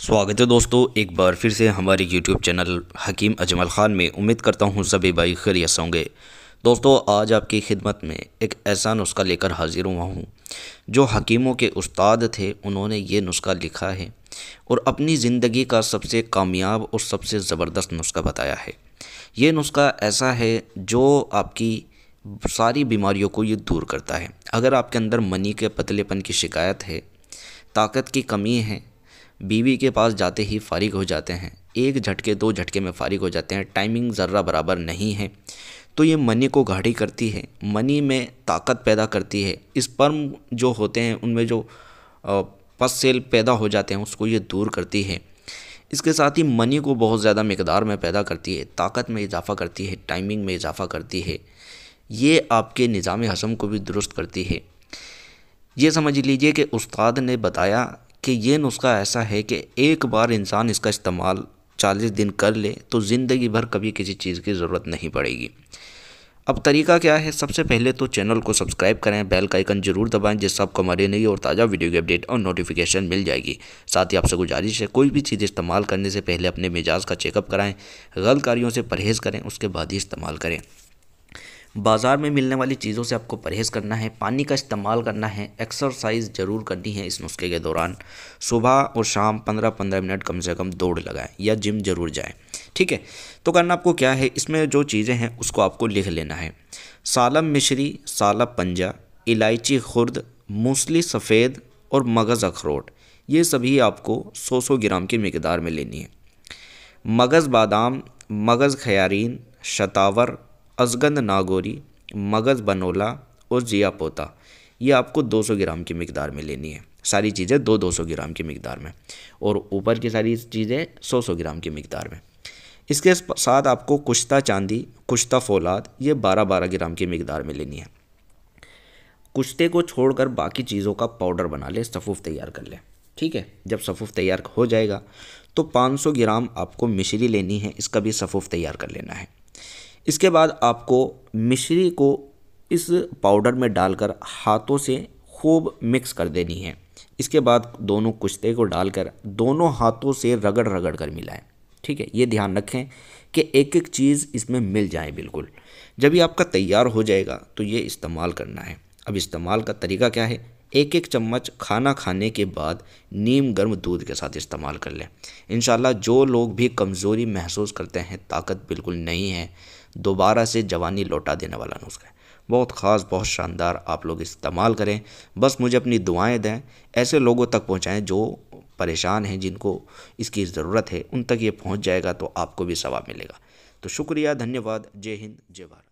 स्वागत है दोस्तों एक बार फिर से हमारे यूट्यूब चैनल हकीम अजमल ख़ान में उम्मीद करता हूँ सभी भाई खैरियत होंगे दोस्तों आज आपकी खिदमत में एक ऐसा नुस्खा लेकर हाजिर हुआ हूँ जो हकीमों के उस्ताद थे उन्होंने ये नुस्खा लिखा है और अपनी ज़िंदगी का सबसे कामयाब और सबसे ज़बरदस्त नुस्खा बताया है ये नुस्खा ऐसा है जो आपकी सारी बीमारियों को ये दूर करता है अगर आपके अंदर मनी के पतलेपन की शिकायत है ताकत की कमी है बीवी के पास जाते ही फारिग हो जाते हैं एक झटके दो झटके में फारिग हो जाते हैं टाइमिंग ज़र्रा बराबर नहीं है तो ये मनी को गाढ़ी करती है मनी में ताकत पैदा करती है स्पर्म जो होते हैं उनमें जो पस सेल पैदा हो जाते हैं उसको ये दूर करती है इसके साथ ही मनी को बहुत ज़्यादा मकदार में पैदा करती है ताकत में इजाफा करती है टाइमिंग में इजाफा करती है ये आपके निज़ाम हसम को भी दुरुस्त करती है ये समझ लीजिए कि उस्ताद ने बताया कि ये नुस्खा ऐसा है कि एक बार इंसान इसका इस्तेमाल चालीस दिन कर ले तो ज़िंदगी भर कभी किसी चीज़ की ज़रूरत नहीं पड़ेगी अब तरीका क्या है सबसे पहले तो चैनल को सब्सक्राइब करें बेल का आइकन जरूर दबाएं जिससे आपको हमारी नई और ताज़ा वीडियो की अपडेट और नोटिफिकेशन मिल जाएगी साथ ही आपसे गुजारिश है कोई भी चीज़ इस्तेमाल करने से पहले अपने मिजाज का चेकअप कराएँ गलत कार्यों से परहेज़ करें उसके बाद ही इस्तेमाल करें बाज़ार में मिलने वाली चीज़ों से आपको परहेज़ करना है पानी का इस्तेमाल करना है एक्सरसाइज ज़रूर करनी है इस नुस्खे के दौरान सुबह और शाम पंद्रह पंद्रह मिनट कम से कम दौड़ लगाएं या जिम ज़रूर जाएं ठीक है तो करना आपको क्या है इसमें जो चीज़ें हैं उसको आपको लिख लेना है सालम मिश्री साला पंजा इलायची खुर्द मूसली सफ़ेद और मगज़ अखरोट ये सभी आपको सौ सौ ग्राम की मकदार में लेनी है मगज़ बादाम मगज़ खयारीन शतावर असगंध नागोरी मगज़ बनोला और जिया पोता ये आपको 200 ग्राम की मकदार में लेनी है सारी चीज़ें दो दो सौ ग्राम की मकदार में और ऊपर की सारी चीज़ें सौ सौ ग्राम की मकदार में इसके साथ आपको कुश्ता चांदी कुश्ता फौलाद ये बारह बारह ग्राम की मकदार में लेनी है कुश्ते को छोड़कर बाकी चीज़ों का पाउडर बना ले सफ़ूफ़ तैयार कर ले ठीक है जब सफ़ूफ़ तैयार हो जाएगा तो 500 ग्राम आपको मिश्री लेनी है इसका भी सफ़ूफ़ तैयार कर लेना है इसके बाद आपको मिश्री को इस पाउडर में डालकर हाथों से खूब मिक्स कर देनी है इसके बाद दोनों कुश्ते को डालकर दोनों हाथों से रगड़ रगड़ कर मिलाएं ठीक है ये ध्यान रखें कि एक एक चीज़ इसमें मिल जाए बिल्कुल जब ये आपका तैयार हो जाएगा तो ये इस्तेमाल करना है अब इस्तेमाल का तरीका क्या है एक एक चम्मच खाना खाने के बाद नीम गर्म दूध के साथ इस्तेमाल कर लें इन जो लोग भी कमज़ोरी महसूस करते हैं ताकत बिल्कुल नहीं है दोबारा से जवानी लौटा देने वाला नुस्खा है बहुत ख़ास बहुत शानदार आप लोग इस्तेमाल करें बस मुझे अपनी दुआएं दें ऐसे लोगों तक पहुंचाएं जो परेशान हैं जिनको इसकी ज़रूरत है उन तक ये पहुंच जाएगा तो आपको भी सवाब मिलेगा तो शुक्रिया धन्यवाद जय हिंद जय भारत